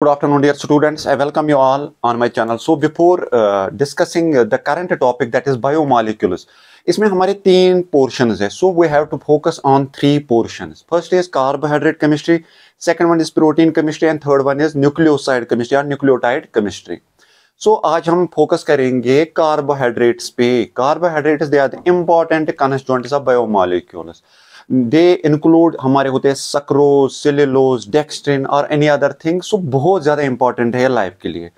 Good afternoon, dear students. I welcome you all on my channel. So before uh, discussing the current topic that is biomolecules, इसमें हमारे तीन portions है. So we have to focus on three portions. First is carbohydrate chemistry, second one is protein chemistry, and third one is nucleoside chemistry या nucleotide chemistry. So आज हम focus करेंगे carbohydrates पे. Carbohydrates they are the important constituents of biomolecules. They include हमारे होते हैं sucrose cellulose dextrin और any other thing so बहुत ज़्यादा इंपॉर्टेंट है लाइफ के लिए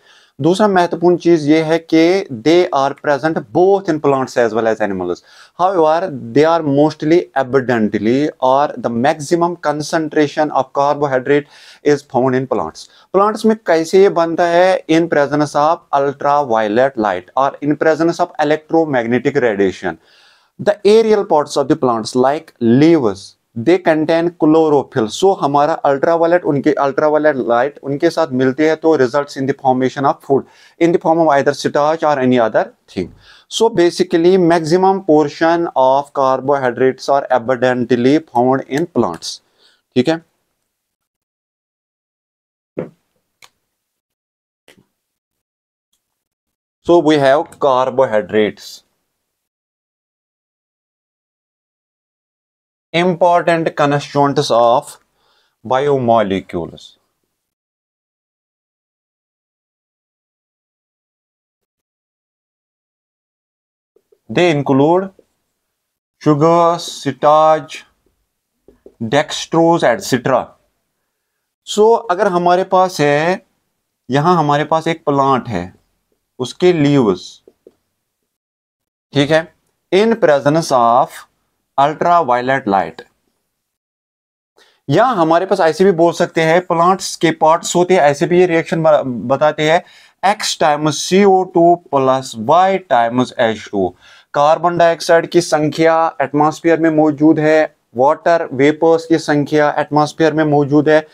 दूसरा महत्वपूर्ण चीज़ ये है कि they are present both in plants as well as animals how are they are mostly abundantly और the maximum concentration of carbohydrate is found in plants plants में कैसे ये बनता है in presence of ultra violet light और in presence of electromagnetic radiation the aerial parts of the plants like leaves they contain chlorophyll so हमारा ultraviolet उनके ultraviolet light उनके साथ मिलती है तो results in the formation of food in the form of either starch और any other thing so basically maximum portion of carbohydrates are abundantly found in plants ठीक है so we have carbohydrates important constituents of biomolecules. They include sugar, starch, dextrose, etc. So so, अगर हमारे पास है यहाँ हमारे पास एक plant है उसके लीव्स ठीक है in presence of ultraviolet light या हमारे पास ऐसे भी बोल सकते हैं प्लांट्स के पार्ट्स होते हैं ऐसे भी ये रिएक्शन बताते हैं X times C O two plus Y times H two carbon dioxide की संख्या एटमॉस्फेयर में मौजूद है वाटर वेपर्स की संख्या एटमॉस्फेयर में मौजूद है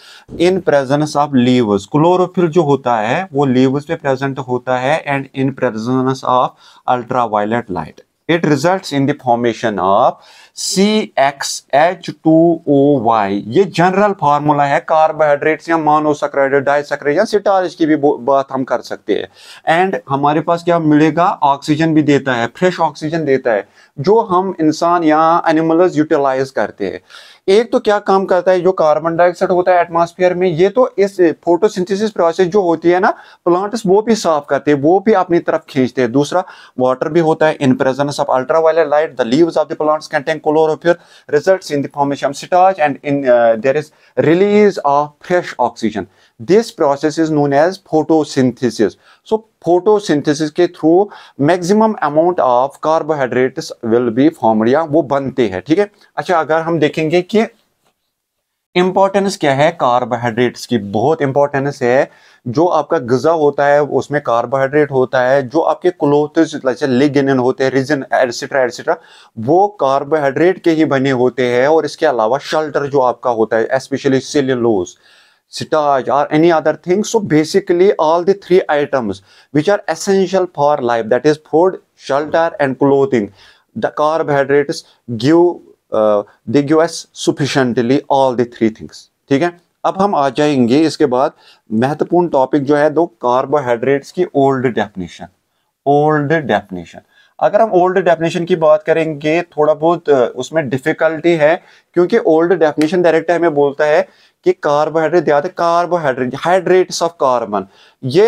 in presence of leaves chlorophyll जो होता है वो लीव्स पे प्रेजेंट होता है and in presence of ultraviolet light it results in the formation of C X H two O Y ये जनरल फार्मूला है कार्बोहाइड्रेट्स या मानोसक्राइड्रेट डाइसक्राइड या सिटारिस की भी बात हम कर सकते हैं एंड हमारे पास क्या मिलेगा ऑक्सीजन भी देता है फ्रेश ऑक्सीजन देता है जो हम इंसान या एनिमल्स यूटिलाइज करते हैं एक तो क्या काम करता है जो कार्बन डाइऑक्साइड होता है एटमॉस्फेयर में ये तो इस फोटोसिंथेसिस प्रोसेस जो होती है ना प्लांट्स वो भी साफ करते हैं वो भी अपनी तरफ खींचते हैं दूसरा वाटर भी होता है in presence of ultra light the leaves of the plants contain chlorophyll results in the formation starch and in there is release of fresh oxygen this process is known as photosynthesis so photosynthesis के through maximum amount of carbohydrates will be form या वो बनते हैं ठीक है अच्छा अगर हम देखेंगे कि इंपॉर्टेंस क्या है कार्बोहाइड्रेट्स की बहुत इंपॉर्टेंस है जो आपका गज़ा होता है उसमें कार्बोहाइड्रेट होता है जो आपके क्लोथ जैसे लिगेनिन होते हैं रिजन एटसेट्रा एटसेट्रा वो कार्बोहाइड्रेट के ही बने होते हैं और इसके अलावा शल्टर जो आपका होता है specially cellulose starch or any other thing so basically all the three items which are essential for life that is food shelter and clothing the carbohydrates give uh, they give us sufficiently all the three things ठीक है अब हम आ जाएंगे इसके बाद महत्वपूर्ण topic जो है दो कार्बोहाइड्रेट्स की ओल्ड डेफिनेशन ओल्ड डेफिनेशन अगर हम ओल्ड डेफिनेशन की बात करेंगे थोड़ा बहुत उसमें डिफिकल्टी है क्योंकि ओल्ड डेफिनेशन डायरेक्ट हमें बोलता है कि कार्बोहाइड्रेट दिया कार्बोहाइड्रेट हाइड्रेट्स ऑफ कार्बन ये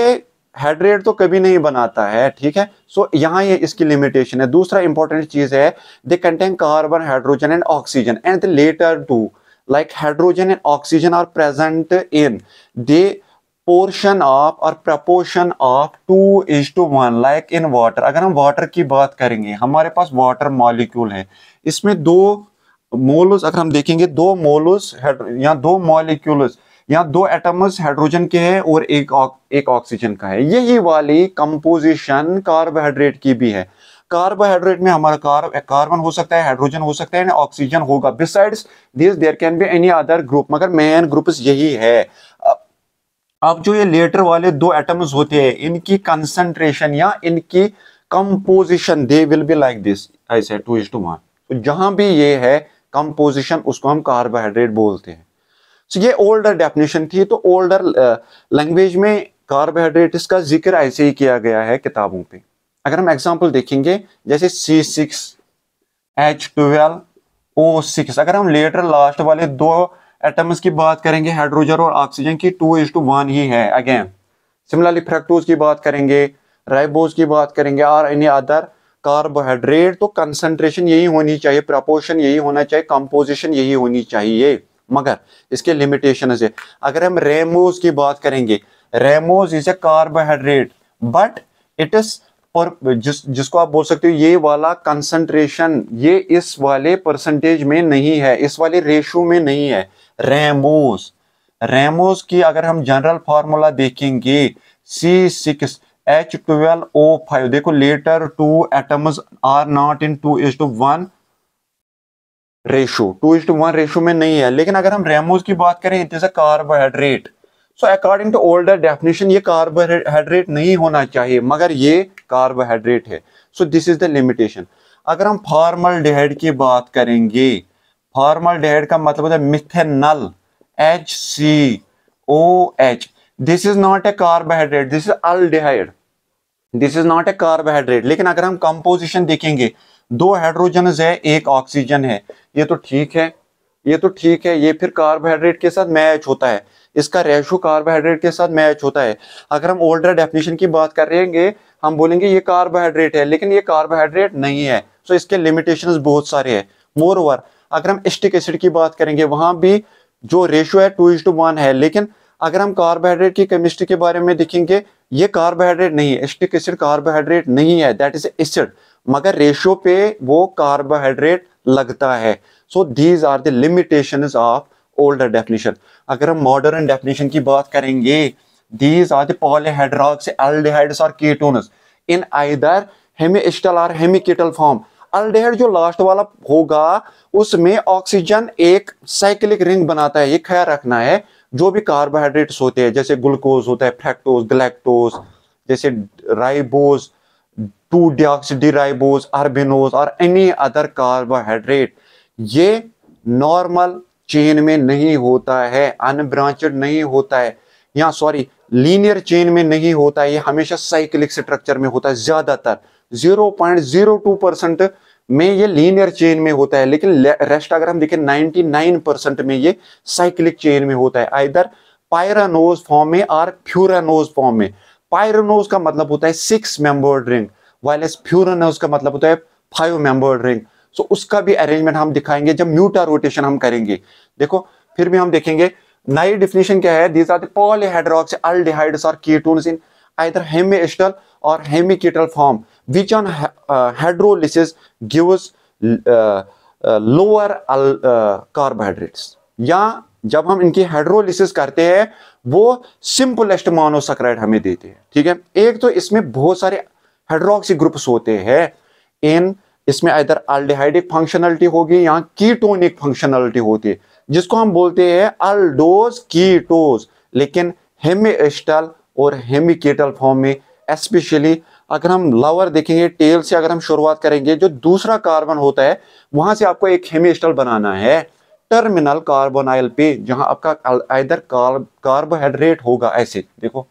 हाइड्रेट तो कभी नहीं बनाता है ठीक है सो so, यहाँ ये इसकी लिमिटेशन है दूसरा इंपॉर्टेंट चीज है they contain carbon hydrogen and oxygen and latter two like hydrogen and oxygen are present in they portion of और proportion of two is two one like in water अगर हम वाटर की बात करेंगे हमारे पास वाटर मॉलिक्यूल है इसमें दो मोलोस अगर हम देखेंगे दो मोलोस या दो मोलिक्यूल या दो एटम्स हाइड्रोजन के हैं और एक एक ऑक्सीजन का है यही वाली कंपोजिशन कार्बोहाइड्रेट की भी है कार्बोहाइड्रेट में हमारा कार्ब कार्बन हो सकता है हाइड्रोजन हो सकता है ऑक्सीजन होगा besides this there can be any other group मगर मेन ग्रुप्स यही है अब जो ये लेटर वाले दो एटम्स होते हैं इनकी कंसंट्रेशन या इनकी composition they will be like this I say two is two one जहां भी ये है कंपोजिशन उसको हम कार्बोहाइड्रेट बोलते हैं सो ये ओल्डर डेफिनेशन थी तो ओल्डर लैंग्वेज में कार्बोहाइड्रेट का जिक्र ऐसे ही किया गया है किताबों पे अगर हम एग्जांपल देखेंगे जैसे C six H twelve O six अगर हम लेटर लास्ट वाले दो एटम्स की बात करेंगे हाइड्रोजन और ऑक्सीजन की टू इज टू वन ही है अगेन सिमिलरली फ्रेक्टोज की बात करेंगे राइबोज की बात करेंगे और एनी अदर कार्बोहाइड्रेट तो कंसनट्रेशन यही होनी चाहिए प्रपोर्शन यही होना चाहिए कंपोजिशन यही होनी चाहिए मगर इसके लिमिटेशन है अगर हम रेमोज की बात करेंगे rhamnose is a carbohydrate but it is पर जिस जिसको आप बोल सकते हो ये वाला कंसंट्रेशन ये इस वाले परसेंटेज में नहीं है इस वाले रेशो में नहीं है रेमोज रेमोज की अगर हम जनरल फार्मूला देखेंगे C six H twelve O five देखो latter two atoms are not in two is two one ratio two is two one ratio में नहीं है लेकिन अगर हम रेमोज की बात करें it is a carbohydrate so according to older definition ये कार्बोहाइड्रेट नहीं होना चाहिए मगर ये कार्बोहाइड्रेट है so this is the limitation अगर हम फार्मल डेहड की बात करेंगे फार्मल डेहड का मतलब होता है methanal H C O H this is not a carbohydrate this is aldehyde this is not a carbohydrate लेकिन अगर हम कंपोजिशन देखेंगे दो हाइड्रोजन है एक ऑक्सीजन है ये तो ठीक है ये तो ठीक है ये फिर कार्बोहाइड्रेट के साथ मैच होता है इसका रेशो कार्बोहाइड्रेट के साथ मैच होता है अगर हम ओल्डर डेफिनेशन की बात करेंगे हम बोलेंगे ये कार्बोहाइड्रेट है लेकिन ये कार्बोहाइड्रेट नहीं है सो इसके लिमिटेशन बहुत सारे है मोर ओवर अगर हम स्टिक एसिड की बात करेंगे वहां भी जो रेशो है टू इज टू वन है लेकिन अगर हम कार्बोहाइड्रेट की केमिस्ट्री के बारे में देखेंगे ये कार्बोहाइड्रेट नहीं है एस्टिक एसिड कार्बोहाइड्रेट नहीं है दैट इज एसिड मगर रेशियो पे वो कार्बोहाइड्रेट लगता है so these are the limitation of older definition अगर हम मॉडर्न डेफिनेशन की बात करेंगे दीज आर दॉलीहाइड्रॉक्स एल्डिहाइड्स और ketones in either hemiacetal और हेमी कीटल फॉर्म अल्डेहर जो लास्ट वाला होगा उसमें ऑक्सीजन एक साइक्लिक रिंग बनाता है ये ख्याल रखना है जो भी कार्बोहाइड्रेट्स होते हैं जैसे ग्लूकोज होता है फ्रैक्टोज ग्लैक्टोज जैसे राइबोज टू डिऑक्सीडीराइबोज अर्बिनोज और एनी अदर कार्बोहाइड्रेट ये नॉर्मल चेन में नहीं होता है अनब्रांचड नहीं होता है या सॉरी लीनियर चेन में नहीं होता है ये हमेशा साइक्लिक स्ट्रक्चर में होता है ज्यादातर 0.02 परसेंट में ये लीनियर चेन में होता है लेकिन रेस्ट अगर हम देखें 99 परसेंट में ये साइक्लिक चेन में होता है आइदर पायरानोज फॉर्म में और फ्यूरानोज फॉर्म में पायरानोज का मतलब होता है six membered ring whereas furanose का मतलब होता है फाइव मेंबर्ड रिंग सो उसका भी अरेंजमेंट हम दिखाएंगे जब म्यूटा रोटेशन हम करेंगे देखो फिर भी हम देखेंगे नई डिफिनेशन क्या है दीज आर पॉलीहाइड्रोक्स अल्डिहाइड्स और कीटोन्स इन आइदर हेमी और hemi form which on uh, hydrolysis gives lower uh, uh, carbohydrates या जब हम इनकी हाइड्रोलिसिस करते हैं वो सिंपलेस्ट मोनोसक्राइड हमें देते हैं ठीक है एक तो इसमें बहुत सारे हाइड्रोक्सी ग्रुप्स होते हैं इन इसमें इधर अल्डिहाइडिक फंक्शनलिटी होगी या कीटोनिक फंक्शनलिटी होती है जिसको हम बोलते हैं अल्डोज कीटोज लेकिन हेमी और हेमिकेटल फॉर्म में स्पेशली अगर हम लावर देखेंगे टेल से अगर हम शुरुआत करेंगे जो दूसरा कार्बन होता है वहां से आपको एक हेमिस्टल बनाना है टर्मिनल कार्बोनाइल पे जहां आपका आइदर कार्बोहाइड्रेट होगा ऐसे देखो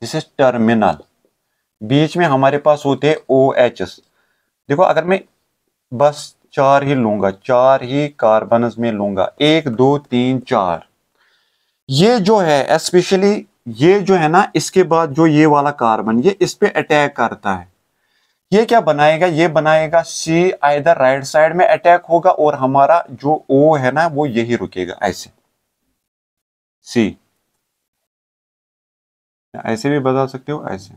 दिस इज टर्मिनल बीच में हमारे पास होते हैं ओ एच एस देखो अगर मैं बस चार ही लूंगा चार ही कार्बन में लूंगा एक दो तीन चार ये जो है स्पेशली ये जो है ना इसके बाद जो ये वाला कार्बन ये इस पे अटैक करता है ये क्या बनाएगा ये बनाएगा सी आइदर राइट साइड में अटैक होगा और हमारा जो ओ है ना वो यही रुकेगा ऐसे सी ऐसे भी बता सकते हो ऐसे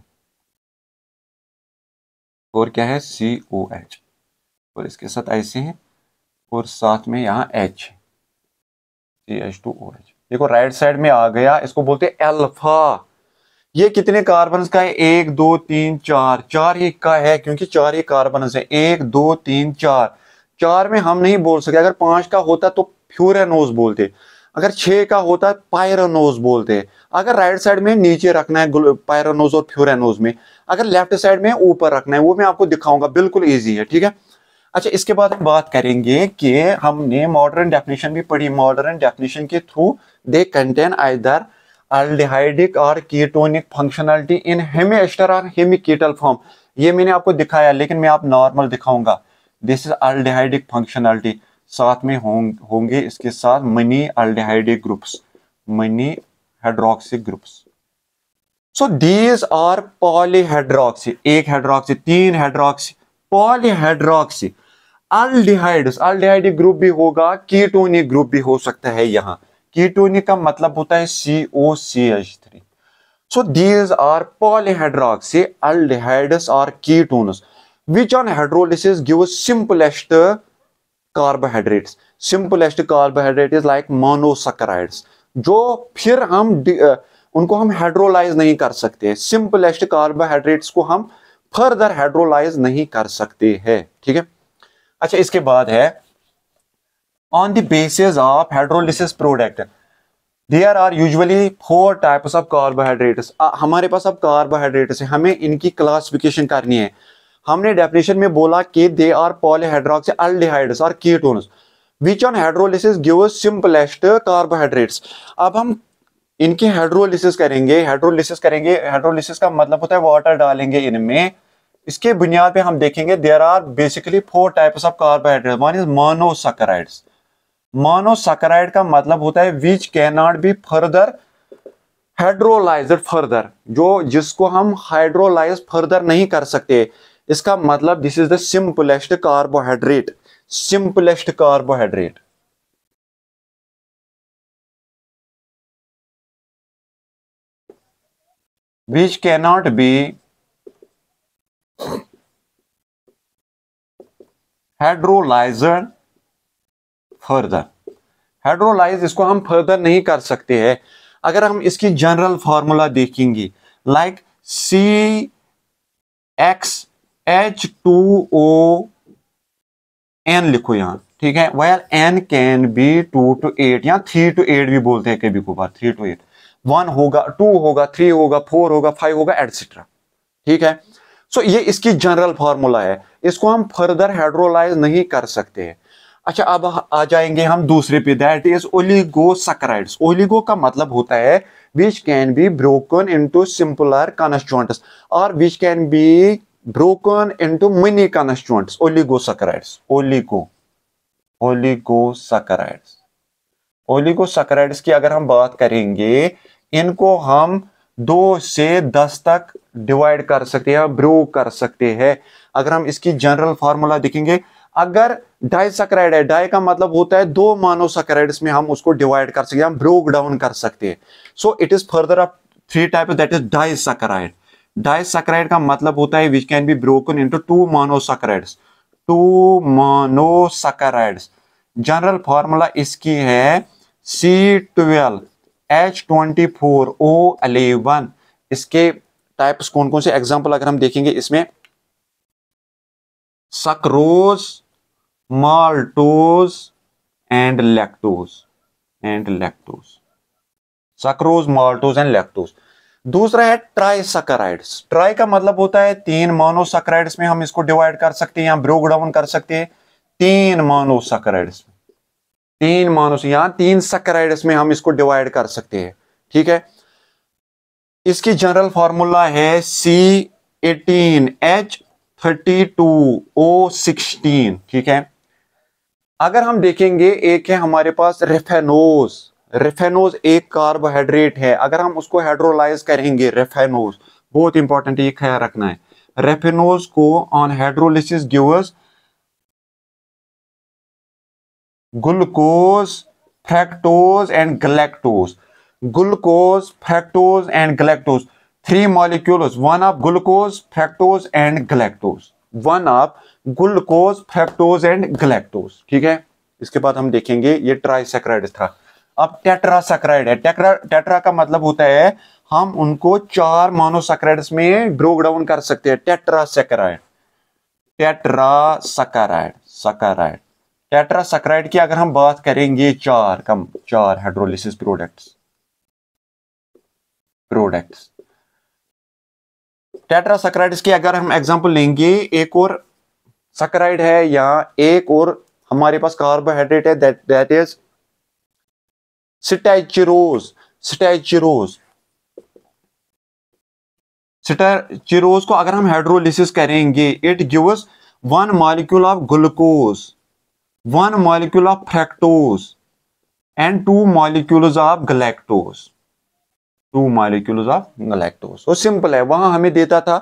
और क्या है सी ओ एच और इसके साथ ऐसे हैं और साथ में यहां H C H two O H देखो राइट साइड में आ गया इसको बोलते हैं अल्फा ये कितने कार्बन का है एक दो तीन चार चार एक का है क्योंकि चार ही कार्बन है एक दो तीन चार चार में हम नहीं बोल सके अगर पांच का होता तो फ्यूरेनोज बोलते अगर छह का होता है पायरोनोज बोलते अगर राइट साइड में नीचे रखना है पायरोनोज और फ्यूरेनोज में अगर लेफ्ट साइड में ऊपर रखना है वो मैं आपको दिखाऊंगा बिल्कुल ईजी है ठीक है अच्छा इसके बाद हम बात करेंगे कि हमने मॉडर्न डेफिनेशन भी पढ़ी मॉडर्न डेफिनेशन के through they contain either aldehydic और ketonic functionality in hemiacetal और हेमी कीटल फॉर्म ये मैंने आपको दिखाया लेकिन मैं आप नॉर्मल दिखाऊंगा दिस इज अल्डिहाइडिक फंक्शनलिटी साथ में होंगे इसके साथ many aldehydic groups many hydroxyl groups so these are polyhydroxy एक हाइड्रोक्सी तीन hydroxy polyhydroxy aldehydes aldehyde group भी होगा कीटोनिक ग्रुप भी हो सकता है यहाँ कीटोनिक का मतलब होता है C O C H three so these are polyhydroxy aldehydes or ketones which on hydrolysis give simplest carbohydrates simplest carbohydrate is like monosaccharides जो फिर हम उनको हम हाइड्रोलाइज नहीं कर सकते सिंपलेस्ट कार्बोहाइड्रेट्स को हम फर्दर हाइड्रोलाइज नहीं कर सकते हैं ठीक है अच्छा इसके बाद है on the basis of hydrolysis product there are usually four types of carbohydrates हमारे पास अब कार्बोहाइड्रेट्स है हमें इनकी क्लासिफिकेशन करनी है हमने डेफिनेशन में बोला कि दे आर पॉलीहाइड्रोक्स अल्डिहाइड्स और ketones which on hydrolysis give simplest carbohydrates अब हम इनके हाइड्रोलिसिस करेंगे हाइड्रोलिसिस करेंगे हाइड्रोलिसिस का मतलब होता है वाटर डालेंगे इनमें इसके बुनियाद पे हम देखेंगे there are basically four types of carbohydrate one is monosaccharides monosaccharide का मतलब होता है which can not be further hydrolyse further जो जिसको हम हाइड्रोलाइज फर्दर नहीं कर सकते इसका मतलब this is the simplest carbohydrate simplest carbohydrate which cannot be hydrolyzed further hydrolyse इसको हम फर्दर नहीं कर सकते हैं अगर हम इसकी जनरल फॉर्मूला देखेंगे like C X H two O N लिखो यहां ठीक है well N can be two to eight या थ्री टू एट भी बोलते हैं कभी कभार थ्री टू एट वन होगा टू होगा थ्री होगा फोर होगा फाइव होगा एटसेट्रा ठीक है सो so, ये इसकी जनरल फॉर्मूला है इसको हम फर्दर हाइड्रोलाइज नहीं कर सकते हैं अच्छा अब आ जाएंगे हम दूसरे पे दैट इज ओलिगोसक्राइड्स ओलिगो का मतलब होता है which can be broken into simpler constituents और which can be broken into many constituents oligosaccharides oligo oligosaccharides saccharides की अगर हम बात करेंगे इनको हम दो से दस तक डिवाइड कर सकते हैं ब्रो कर सकते हैं अगर हम इसकी जनरल फार्मूला देखेंगे अगर डाइसक्राइड है डाई का मतलब होता है दो मानोसक्राइड्स में हम उसको डिवाइड कर सकते हैं हम ब्रोक डाउन कर सकते हैं so it is further up three type that is disaccharide disaccharide का मतलब होता है which can be broken into saccharide two monosaccharides general formula इसकी है C twelve H twenty four O eleven इसके टाइप्स कौन कौन से एग्जाम्पल अगर हम देखेंगे इसमें sucrose maltose and lactose and lactose sucrose maltose and lactose दूसरा है ट्राई सकराइड्स ट्राई का मतलब होता है तीन मोनोसकराइड्स में हम इसको डिवाइड कर सकते हैं या ब्रोक डाउन कर सकते हैं तीन मोनोसकराइड्स में तीन मानोस यहां तीन सक्राइड्स में हम इसको डिवाइड कर सकते हैं ठीक है इसकी जनरल फार्मूला है C eighteen H thirty two O sixteen ठीक है अगर हम देखेंगे एक है हमारे पास रेफेनोज रेफेनोज एक कार्बोहाइड्रेट है अगर हम उसको हाइड्रोलाइज करेंगे रेफेनोज बहुत इंपॉर्टेंट ये ख्याल रखना है रेफेनोज को on hydrolysis gives glucose fructose and galactose glucose fructose and galactose three molecule one of glucose fructose and galactose one of glucose fructose and galactose ठीक है इसके बाद हम देखेंगे ये ट्राइसेक्राइड था अब टेट्रासेक्राइड है टेट्रा टेट्रा का मतलब होता है हम उनको चार मोनोसेक्राइड्स में ब्रोक डाउन कर सकते हैं टेट्रासेक्राइड टेट्रासेक्राइड सेक्राइड टेट्रासक्राइड की अगर हम बात करेंगे चार कम चार हाइड्रोलिसिस प्रोडक्ट्स प्रोडक्ट्स टेट्रासक्राइड की अगर हम एग्जांपल लेंगे एक और सक्राइड है या एक और हमारे पास कार्बोहाइड्रेट है that is stachyose stachyose stachyose को अगर हम हाइड्रोलिसिस करेंगे it gives one molecule of glucose one molecule of fructose and two molecules of galactose two molecules of galactose so simple है वहां हमें देता था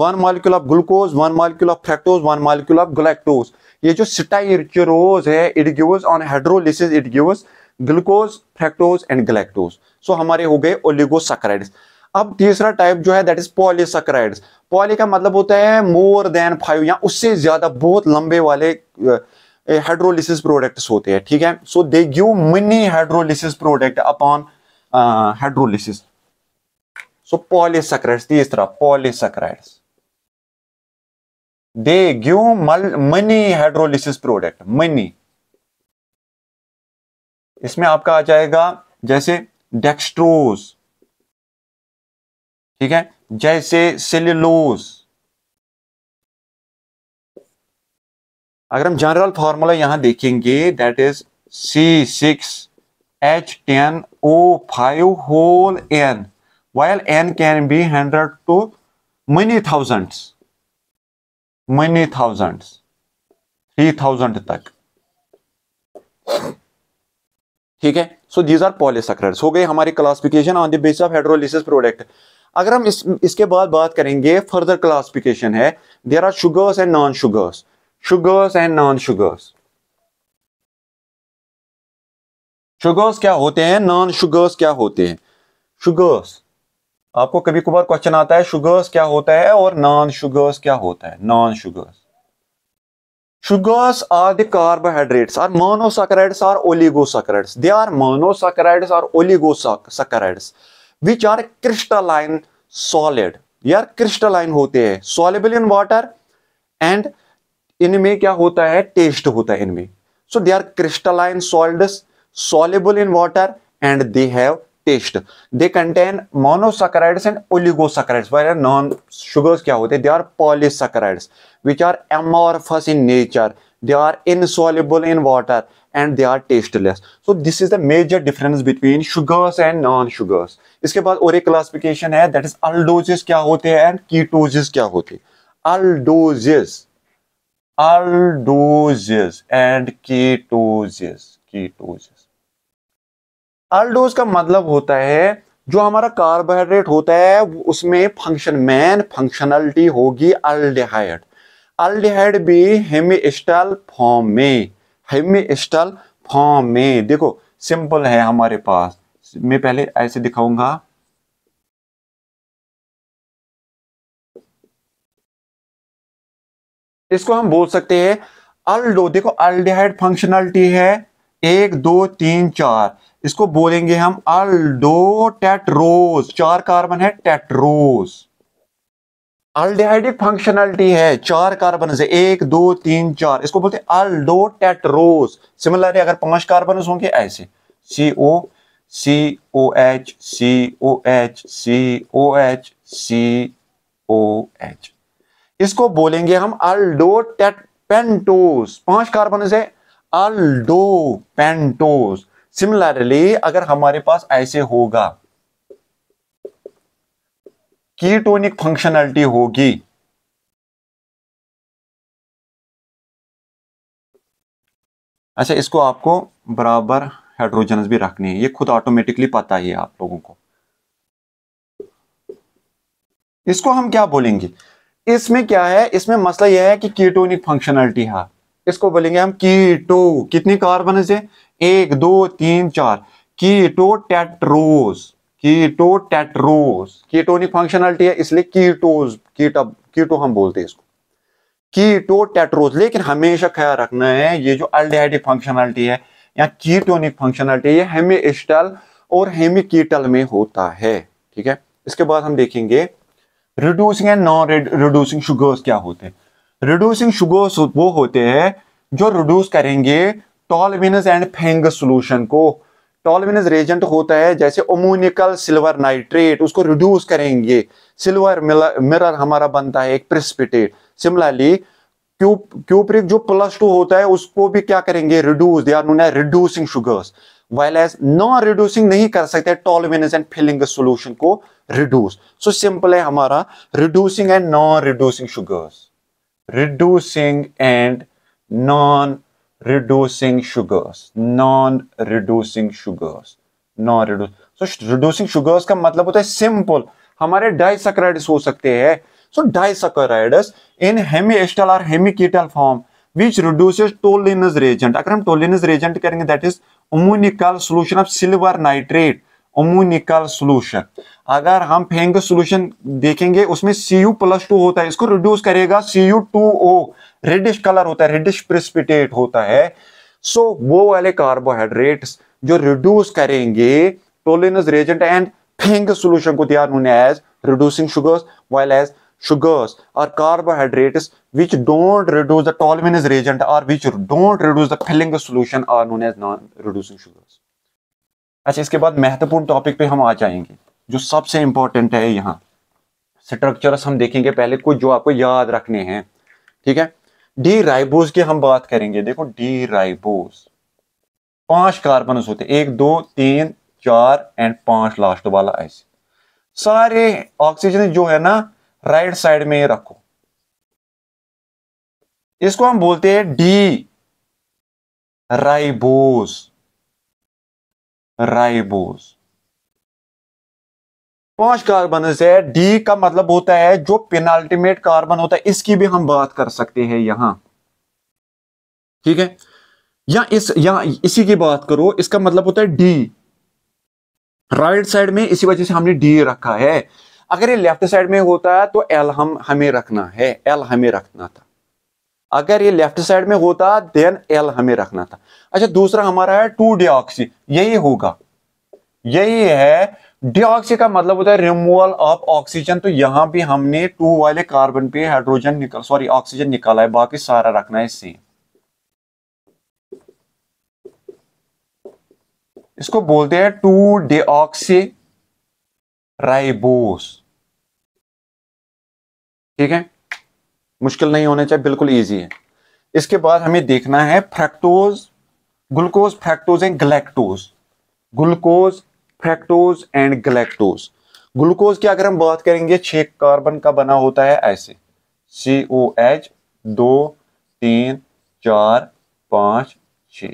one molecule of glucose one molecule of fructose one molecule of galactose ये जो stachyose है it gives on hydrolysis it gives glucose fructose and galactose सो हमारे हो गए ओलिगोसक्राइड्स अब तीसरा टाइप जो है दैट इज पॉलीसक्राइड पॉली का मतलब होता है मोर देन फाइव या उससे ज्यादा बहुत लंबे वाले हाइड्रोलिसिस प्रोडक्ट्स होते हैं ठीक है so they give many hydrolysis product upon hydrolysis so polysaccharides तीसरा polysaccharides they give many hydrolysis product many इसमें आपका आ जाएगा जैसे डेक्स्ट्रोज ठीक है जैसे सेल्यूलोज अगर हम जनरल फार्मूला यहां देखेंगे that is C six H ten O five whole N while N can be hundred to many thousand many thousand three thousand तक ठीक है सो दीज आर पॉलीसक्राइड्स हो गए हमारी classification on the base of hydrolysis product अगर हम इस इसके बाद बात करेंगे फर्दर क्लासिफिकेशन है there are sugars and non sugars sugars and non sugars sugars क्या होते हैं नॉन शुगर्स क्या होते हैं शुगर्स आपको कभी कभार क्वेश्चन आता है शुगर्स क्या होता है और नॉन शुगर्स क्या होता है non sugars sugars are the carbohydrates are monosaccharides are oligosaccharides they are monosaccharides are oligosaccharides which are crystalline solid ये आर क्रिस्टलाइन होते हैं सॉलिबल इन वाटर एंड इनमें क्या होता है टेस्ट होता है इनमें so they are crystalline solid soluble in water and they have taste they contain monosaccharides and oligosaccharides होते हैं they are polysaccharides which are amorphous in nature they are insoluble in water and they are tasteless so this is the major difference between sugars and non sugars इसके बाद और एक classification है that is अल्डोजिस क्या होते हैं and कीटोजिस क्या होते हैं अल्डोजिस अल्डोजेस एंड कीटोजेस कीटोजेस अल्डोज का मतलब होता है जो हमारा कार्बोहाइड्रेट होता है उसमें फंक्शन मैन फंक्शनलिटी होगी अल्डिहाइड अल्डिहाइड भी हेमिस्टल फॉर्म में हेमिस्टल फॉर्म में देखो सिंपल है हमारे पास मैं पहले ऐसे दिखाऊंगा इसको हम बोल सकते हैं अल्डो देखो अल्डिहाइड फंक्शनलिटी है एक दो तीन चार इसको बोलेंगे हम अल्डो टेट्रोज चार कार्बन है टेट्रोज अल्डिहाइडिक फंक्शनलिटी है चार कार्बन से एक दो तीन चार इसको बोलते अल्डो टेट्रोज सिमिलर अगर पांच कार्बन होंगे ऐसे C O C O H C O H C O H C O H इसको बोलेंगे हम अल्डो पेंटोस पांच कार्बन से अल्डो पेंटोस सिमिलरली अगर हमारे पास ऐसे होगा कीटोनिक फंक्शनलिटी होगी अच्छा इसको आपको बराबर हाइड्रोजन भी रखनी है ये खुद ऑटोमेटिकली पता ही है आप लोगों को इसको हम क्या बोलेंगे इसमें क्या है इसमें मसला यह है कि कीटोनिक फंक्शनलिटी है इसको बोलेंगे हम कीटो कितनी कार्बन है एक दो तीन चार ketotetrose ketotetrose ketonic functionality है इसलिए कीटोज कीटो कीटो हम बोलते हैं इसको कीटो टेट्रोज लेकिन हमेशा ख्याल रखना है ये जो अल्डिहाइडिक फंक्शनलिटी है या कीटोनिक फंक्शनलिटी है ये हेमी और हेमी में होता है ठीक है इसके बाद हम देखेंगे reducing and non reducing sugars क्या होते हैं रिड्यूसिंग शुगर्स वो होते हैं जो रिड्यूस करेंगे टॉलविनस एंड फेंग सोल्यूशन को टॉलविनस रेजेंट होता है जैसे ओमोनिकल सिल्वर नाइट्रेट उसको रिड्यूस करेंगे सिल्वर मिरर हमारा बनता है एक प्रिस्पिटेट सिमिलरली क्यूप्रिक जो प्लस टू होता है उसको भी क्या करेंगे reduce they are known reducing sugars well as non reducing नहीं कर सकते टॉलमेनेज एंड फिलिंग सोल्यूशन को रिड्यूस सो सिंपल है हमारा reducing and non reducing sugars reducing and non reducing sugars non reducing sugars non reduce so reducing sugars का मतलब होता है सिंपल हमारे डाइसक्राइड्स हो सकते हैं सो डाइसक्राइड्स इन हेमीएस्टल और हेमीकेटल फॉर्म विच रिड्यूसेस टोलिनस रेजेंट अगर हम टोलिनस रेजेंट करेंगे that is ammoniacal solution of silver nitrate ammoniacal solution अगर हम फेंग सोल्यूशन देखेंगे उसमें सी यू प्लस टू होता है इसको रिड्यूस करेगा C U two O reddish colour होता है रेडिश प्रिस्पिटेट होता है सो so, वो वाले कार्बोहाइड्रेट जो रिड्यूस करेंगे Tollens reagent and Fehling solution को तैयार होने as reducing sugars while as sugars or carbohydrates which don't reduce the toluene reagent or which don't reduce the filling solution are known as non-reducing sugars. अच्छा इसके बाद महत्वपूर्ण topic पे हम आ जाएंगे जो सबसे इंपॉर्टेंट है यहाँ स्ट्रक्चर हम देखेंगे पहले कुछ जो आपको याद रखने हैं ठीक है डी राइबोज की हम बात करेंगे देखो डी राइबोज पांच कार्बन होते एक दो तीन चार एंड पांच लास्ट वाला ऐसे सारे ऑक्सीजन जो है ना राइट साइड में रखो इसको हम बोलते हैं डी राइबोस राइबोस पांच कार्बन से डी का मतलब होता है जो पेनाल्टीमेट कार्बन होता है इसकी भी हम बात कर सकते हैं यहां ठीक है या इस या इसी की बात करो इसका मतलब होता है डी राइट साइड में इसी वजह से हमने डी रखा है अगर ये लेफ्ट साइड में होता है तो एल हम हमें रखना है एल हमें रखना था अगर ये लेफ्ट साइड में होता देन एल हमें रखना था अच्छा दूसरा हमारा है टू डिऑक्सी यही होगा यही है डिऑक्सी का मतलब होता है रिमूवल ऑफ ऑक्सीजन तो यहां भी हमने टू वाले कार्बन पे हाइड्रोजन निकाल सॉरी ऑक्सीजन निकाला है बाकी सारा रखना है सेम इसको बोलते हैं टू डिऑक्सी राइबोस ठीक है मुश्किल नहीं होना चाहिए बिल्कुल ईजी है इसके बाद हमें देखना है fructose glucose fructose and galactose glucose fructose and galactose glucose की अगर हम बात करेंगे छे कार्बन का बना होता है ऐसे सी ओ एच दो तीन चार पांच छ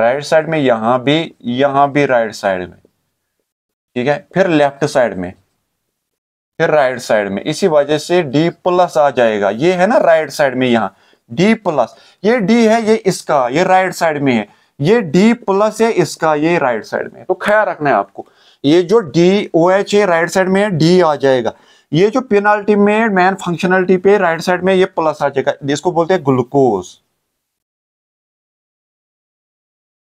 राइट साइड में यहां भी यहां भी राइट साइड में ठीक है फिर लेफ्ट साइड में फिर राइट साइड में इसी वजह से डी प्लस आ जाएगा ये है ना राइट साइड में यहाँ डी प्लस ये डी है ये इसका ये राइट साइड में है ये डी प्लस है इसका ये राइट साइड में तो ख्याल रखना है आपको ये जो डी ओ एच है राइट साइड में डी आ जाएगा ये जो पेनाल्टी में मैन फंक्शनलिटी पे राइट साइड में ये प्लस आ जाएगा इसको बोलते हैं ग्लूकोज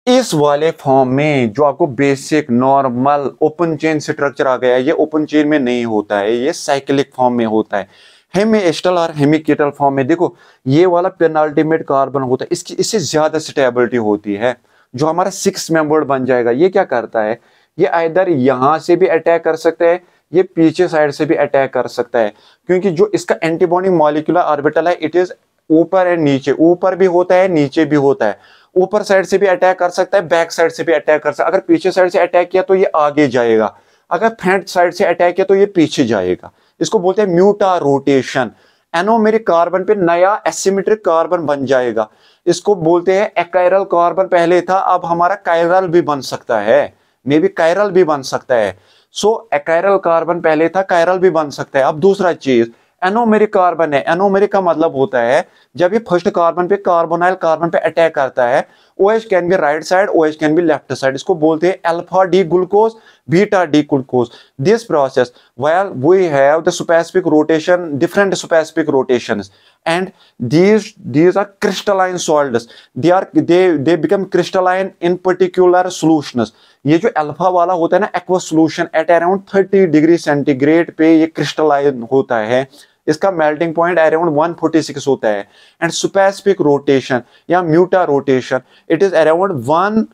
इस वाले फॉर्म में जो आपको basic normal open chain structure आ गया है ये ओपन चेन में नहीं होता है ये साइक्लिक फॉर्म में होता है हेमिएस्टल और हेमिकेटल फॉर्म में देखो ये वाला पेनाल्टीमेट कार्बन होता है इसकी इससे ज्यादा स्टेबिलिटी होती है जो हमारा सिक्स मेंबर्ड बन जाएगा ये क्या करता है ये इधर यहां से भी अटैक कर सकता है ये पीछे साइड से भी अटैक कर सकता है क्योंकि जो इसका एंटीबॉडी मॉलिकुलर ऑर्बिटल है इट इज ऊपर एंड नीचे ऊपर भी होता है नीचे भी होता है ऊपर साइड से भी अटैक कर सकता है बैक साइड से भी अटैक कर सकता है अगर पीछे साइड से अटैक किया तो ये आगे जाएगा अगर फ्रंट साइड से अटैक किया तो ये पीछे जाएगा इसको बोलते हैं म्यूटा रोटेशन एनो मेरे कार्बन पे नया एसिमेट्रिक कार्बन बन जाएगा इसको बोलते हैं एकरल कार्बन पहले था अब हमारा कायरल भी बन सकता है मे बी कायरल भी बन सकता है सो so, कार्बन पहले था कायरल भी बन सकता है अब दूसरा चीज एनोमेरिक कार्बन है एनोमेरिक का मतलब होता है जब ये फर्स्ट कार्बन पे कार्बोनाइल कार्बन पे अटैक करता है O H can be right side O H can be left side इसको बोलते हैं alpha D glucose beta D glucose this process well we have the specific rotation different specific rotation and these these are crystalline salts they are they they become crystalline in particular solutions ये जो alpha वाला होता है ना aqua solution eight around 30 degree centigrade पे ये crystalline होता है इसका मेल्टिंग पॉइंट अराउंड 146 होता है एंड स्पेसिफिक रोटेशन या mutarotation it is around one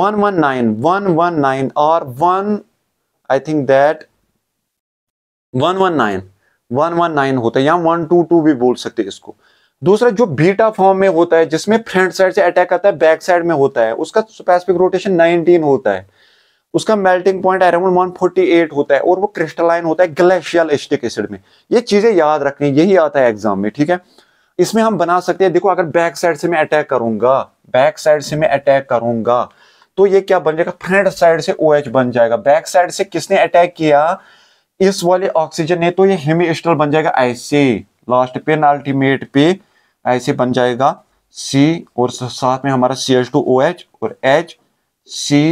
one one nine one one nine और one I think that one one nine one one nine होता है या वन टू टू भी बोल सकते हैं इसको दूसरा जो बीटा फॉर्म में होता है जिसमें फ्रंट साइड से अटैक आता है बैक साइड में होता है उसका स्पेसिफिक रोटेशन 19 होता है उसका मेल्टिंग पॉइंट अराउंड 148 होता है और वो क्रिस्टलाइन होता है ग्लेशियल एस्टिक एसिड में ये चीजें याद रखनी यही आता है एग्जाम में ठीक है इसमें हम बना सकते हैं देखो अगर बैक साइड से मैं अटैक करूंगा बैक साइड से मैं अटैक करूंगा तो ये क्या बन जाएगा फ्रंट साइड से ओ OH बन जाएगा बैक साइड से किसने अटैक किया इस वाले ऑक्सीजन ने तो ये हेमिस्टल बन जाएगा ऐसे लास्ट पे अल्टीमेट पे ऐसे बन जाएगा सी और साथ में हमारा C H two O H और H C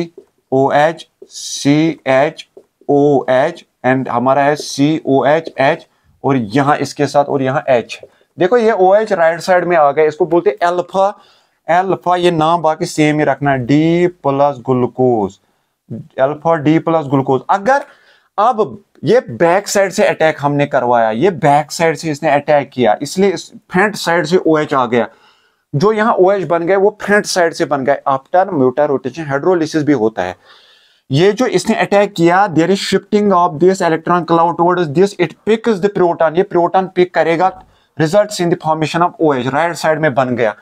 O H C H O H and हमारा है सी ओ एच एच और यहाँ इसके साथ और यहाँ एच देखो ये ओ एच राइट साइड में आ गया इसको बोलते हैं एल्फा एल्फा ये नाम बाकी सेम ही रखना है D plus glucose alpha D plus glucose अगर अब ये बैक साइड से अटैक हमने करवाया ये बैक साइड से इसने अटैक किया इसलिए इस फ्रंट साइड से ओ OH एच आ गया जो यहां ओ OH बन गए वो फ्रंट साइड से बन गए आफ्टर म्यूटर रोटेशन हाइड्रोलिसिस भी होता है ये जो इसने अटैक किया there is shifting of this electron cloud towards this it pick the proton ये प्रोटॉन पिक करेगा result in the formation of O H right side में बन गया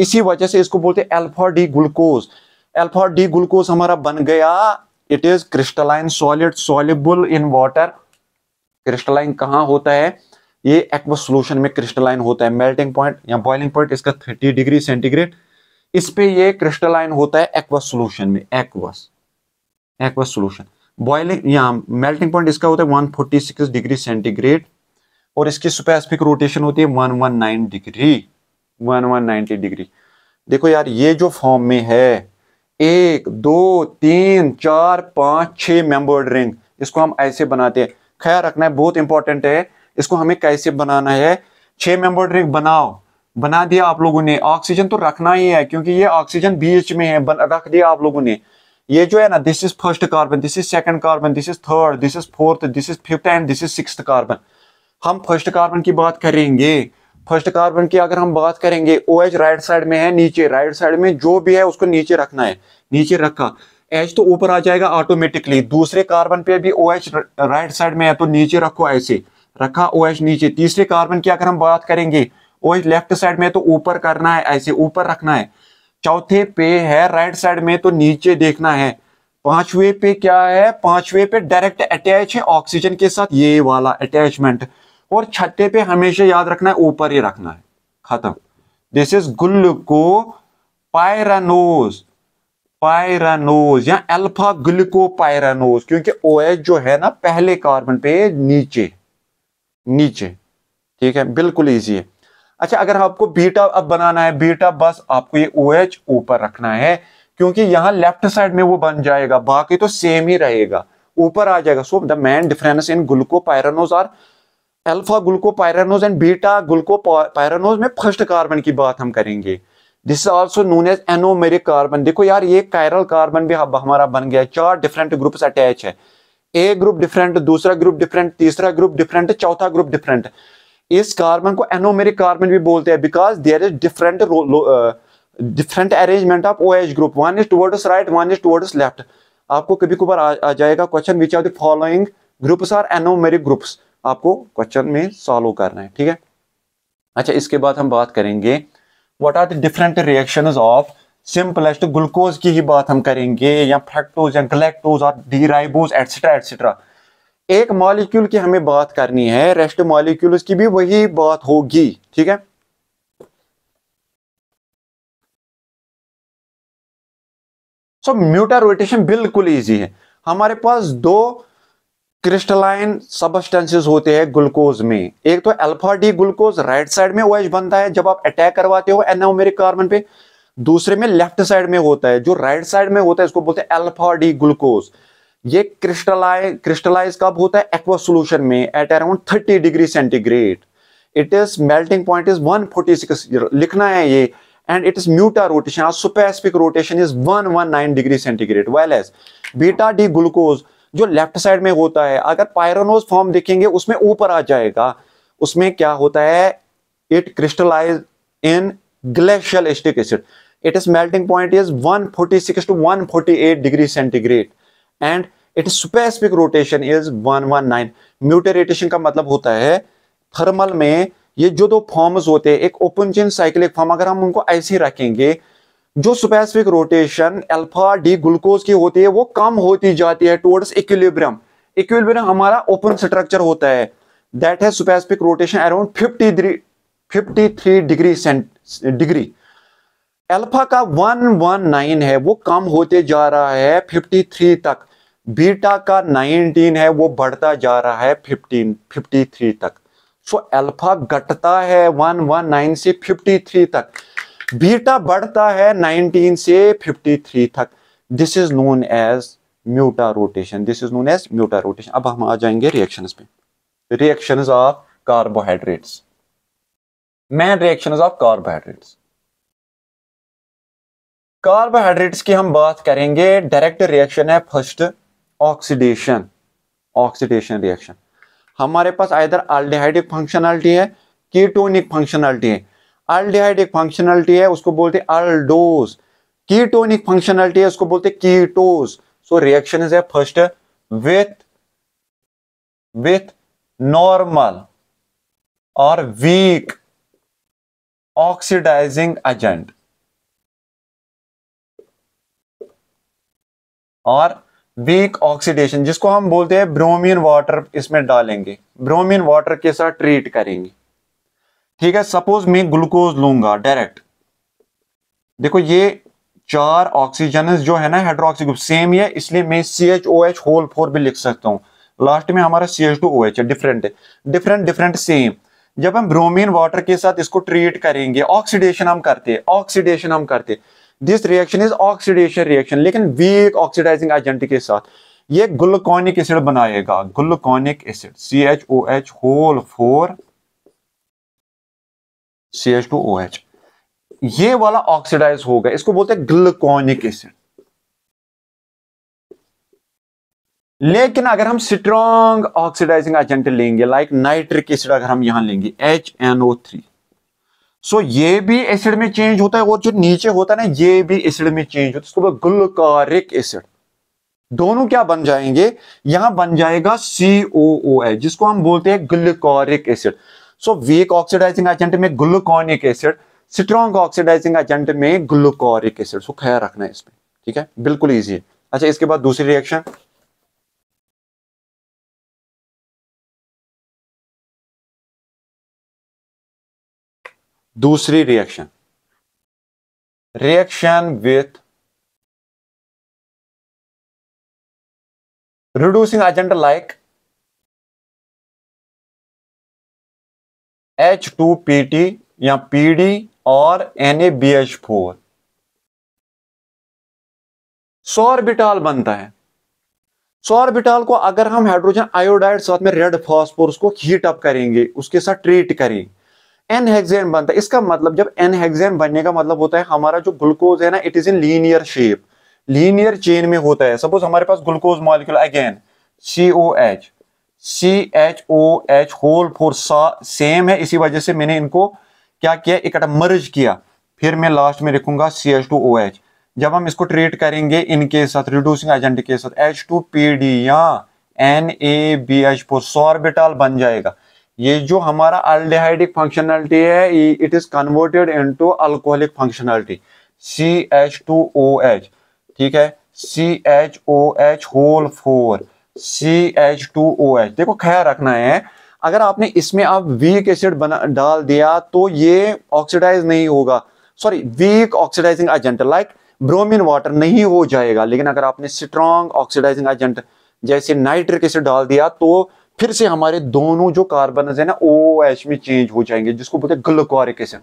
इसी वजह से इसको बोलते हैं alpha D glucose alpha D glucose हमारा बन गया it is crystalline solid soluble in water crystalline कहाँ होता है ये एक्वा सोल्यूशन में क्रिस्टलाइन होता है मेल्टिंग पॉइंट या बॉइलिंग पॉइंट इसका थर्टी डिग्री सेंटीग्रेड इस पे ये क्रिस्टलाइन होता है एक्वा सोल्यूशन में एक्वस एक्वा सोल्यूशन बॉइलिंग या मेल्टिंग पॉइंट इसका होता है 146 डिग्री सेंटीग्रेड और इसकी स्पेसिफिक रोटेशन होती है 119 डिग्री 1190 डिग्री देखो यार ये जो फॉर्म में है एक दो तीन चार पाँच छः मेंबर्ड रिंग इसको हम ऐसे बनाते हैं ख्याल रखना है बहुत इंपॉर्टेंट है इसको हमें कैसे बनाना है छह मेंबर ड्रिंक बनाओ बना दिया आप लोगों ने ऑक्सीजन तो रखना ही है क्योंकि ये ऑक्सीजन बीच में है बन, रख दिया आप लोगों ने ये जो है ना this is first carbon this is second carbon this is third this is fourth this is fifth and this is six carbon हम फर्स्ट कार्बन की बात करेंगे फर्स्ट कार्बन की अगर हम बात करेंगे ओ OH राइट साइड में है नीचे राइट साइड में जो भी है उसको नीचे रखना है नीचे रखा एच तो ऊपर आ जाएगा ऑटोमेटिकली दूसरे कार्बन पे भी ओ OH राइट साइड में है तो नीचे रखो ऐसे रखा ओ एच नीचे तीसरे कार्बन की अगर हम बात करेंगे ओ एच लेफ्ट साइड में तो ऊपर करना है ऐसे ऊपर रखना है चौथे पे है राइट साइड में तो नीचे देखना है पांचवे पे क्या है पांचवे पे डायरेक्ट अटैच है ऑक्सीजन के साथ ये वाला अटैचमेंट और छठे पे हमेशा याद रखना है ऊपर ही रखना है खत्म this is glucopyranose pyranose या अल्फा ग्लूको पायरानोज क्योंकि ओ जो है ना पहले कार्बन पे नीचे नीचे ठीक है बिल्कुल ईजी है अच्छा अगर आपको बीटा अब बनाना है बीटा बस आपको ये ओ OH ऊपर रखना है क्योंकि यहाँ लेफ्ट साइड में वो बन जाएगा बाकी तो सेम ही रहेगा ऊपर आ जाएगा so the main difference in glucopyranose are alpha glucopyranose and beta glucopyranose में फर्स्ट कार्बन की बात हम करेंगे this is also known as anomeric carbon देखो यार ये कायरल कार्बन भी हमारा बन गया चार डिफरेंट ग्रुप्स अटैच है ए ग्रुप डिफरेंट दूसरा ग्रुप डिफरेंट तीसरा ग्रुप डिफरेंट चौथा ग्रुप डिफरेंट इस कार्बन को एनोमेरिक कार्बन भी बोलते हैं because there is different different arrangement of O H group one is towards right one is towards left आपको कभी कभार आ, आ जाएगा question which are the following groups are anomeric groups आपको क्वेश्चन में सॉल्व करना है ठीक है अच्छा इसके बाद हम बात करेंगे what are the different reactions of simplest glucose की ही बात हम करेंगे या फ्रेक्टोज या गलेक्टोज और डीराइबोज एटसेट्रा एटसेट्रा एक मॉलिक्यूल की हमें बात करनी है रेस्ट मॉलिक्यूल्स की भी वही बात होगी ठीक है सो म्यूटा रोटेशन बिल्कुल इजी है हमारे पास दो क्रिस्टलाइन सबस्टेंसेस होते हैं ग्लूकोज में एक तो alpha D glucose right side में ओएच बनता है जब आप अटैक करवाते हो एनओ मेरे कार्बन पे दूसरे में लेफ्ट साइड में होता है जो राइट right साइड में होता है इसको बोलते हैं अल्फा डी ग्लूकोज ये क्रिस्टलाइज क्रिस्टलाइज कब होता है एक्वा सोल्यूशन में at around 30 degree centigrade it is melting point is 146 लिखना है ये and its muta rotation or superaspic rotation is 119 centigrade well whereas beta D glucose जो लेफ्ट साइड में होता है अगर पायरोनोज फॉर्म देखेंगे उसमें ऊपर आ जाएगा उसमें क्या होता है it crystallise in glacial acetic acid its melting point is 146 to 148 degree centigrade and its specific rotation is 119 mutarotation का मतलब होता है थर्मल में ये जो दो फॉर्म्स होते हैं एक ओपन चेन साइक्लिक फॉर्म अगर हम उनको ऐसे ही रखेंगे जो specific rotation alpha D glucose की होती है वो कम होती जाती है टुवर्ड्स इक्विलिब्रियम इक्विलिब्रियम हमारा ओपन स्ट्रक्चर होता है दैट है specific rotation around 53 53 degree degree alpha का 119 है वो कम होते जा रहा है 53 तक बीटा का 19 है वो बढ़ता जा रहा है 15 53 तक सो अल्फा घटता है 119 से 53 तक बीटा बढ़ता है 19 से 53 तक this is known as mutarotation this is known as mutarotation अब हम आ जाएंगे रिएक्शंस पे reactions of carbohydrates main reactions of carbohydrates carbohydrates की हम बात करेंगे डायरेक्ट रिएक्शन है फर्स्ट ऑक्सीडेशन ऑक्सीडेशन रिएक्शन हमारे पास आइधर अल्डिहाइडिक फंक्शनलिटी है कीटोनिक फंक्शनलिटी है अल्डिहाइडिक फंक्शनलिटी है उसको बोलते हैं अल्डोज कीटोनिक फंक्शनलिटी है उसको बोलते हैं कीटोज सो रिएक्शन इज है फर्स्ट विथ विथ नॉर्मल और वीक ऑक्सीडाइजिंग एजेंट और वीक ऑक्सीडेशन जिसको हम बोलते हैं ब्रोमीन वाटर इसमें डालेंगे ब्रोमीन वाटर के साथ ट्रीट करेंगे ठीक है सपोज मैं ग्लूकोज लूंगा डायरेक्ट देखो ये चार ऑक्सीजन जो है ना हाइड्रोक्सी ग्रुप सेम ही है इसलिए मैं C H O H whole four भी लिख सकता हूँ लास्ट में हमारा C H two O H है डिफरेंट है डिफरेंट डिफरेंट सेम जब हम ब्रोमीन वाटर के साथ इसको ट्रीट करेंगे ऑक्सीडेशन हम करते हैं ऑक्सीडेशन हम करते हैं this reaction is oxidation reaction लेकिन वीक ऑक्सीडाइजिंग एजेंट के साथ ये ग्लूकोनिक एसिड बनाएगा gluconic acid C H O H whole four C H two O H ये वाला ऑक्सीडाइज होगा इसको बोलते हैं ग्लूकोनिक एसिड लेकिन अगर हम स्ट्रॉन्ग ऑक्सीडाइजिंग एजेंट लेंगे लाइक नाइट्रिक एसिड अगर हम यहां लेंगे H N O three so ये भी एसिड में चेंज होता है और जो नीचे होता है ना ये भी एसिड में चेंज होता है इसको एसिड दोनों क्या बन जाएंगे यहां बन जाएगा COOH जिसको हम बोलते हैं glucaric acid so weak oxidising agent में gluconic acid strong oxidising agent में ग्लूकोरिक एसिड सो ख्याल रखना है इसमें ठीक है बिल्कुल ईजी है अच्छा इसके बाद दूसरी रिएक्शन दूसरी reaction reaction with reducing agent like H two P T या पी डी और N A B H four sorbitol बनता है सोरबिटॉल को अगर हम हाइड्रोजन आयोडाइड साथ में रेड फॉस्फोरस को हीट अप करेंगे उसके साथ ट्रीट करें एन हेक्सेन बनता है इसका मतलब जब एन हेक्सेन बनने का मतलब होता है हमारा जो ग्लूकोज है ना it is in linear shape linear chain में होता है सपोज हमारे पास glucose molecule again C O H C H O H whole four सा सेम है इसी वजह से मैंने इनको क्या किया इकट्ठा मर्ज किया फिर मैं लास्ट में लिखूंगा C H two O H जब हम इसको ट्रीट करेंगे इनके साथ रिड्यूसिंग एजेंट के साथ एच टू पी डी या N A B H four sorbitol बन जाएगा ये जो हमारा अल्डिहाइडिक फंक्शनलिटी है it is converted into alcoholic functionality C H two O H ठीक है C H O H whole four C H two O H देखो ख्याल रखना है अगर आपने इसमें आप वीक एसिड बना डाल दिया तो ये ऑक्सीडाइज नहीं होगा sorry weak oxidising agent like bromine water नहीं हो जाएगा लेकिन अगर आपने स्ट्रॉन्ग ऑक्सीडाइजिंग एजेंट जैसे नाइट्रिक एसिड डाल दिया तो फिर से हमारे दोनों जो कार्बन है ना ओ एच में चेंज हो जाएंगे जिसको बोलते हैं ग्लुकोरिक एसिड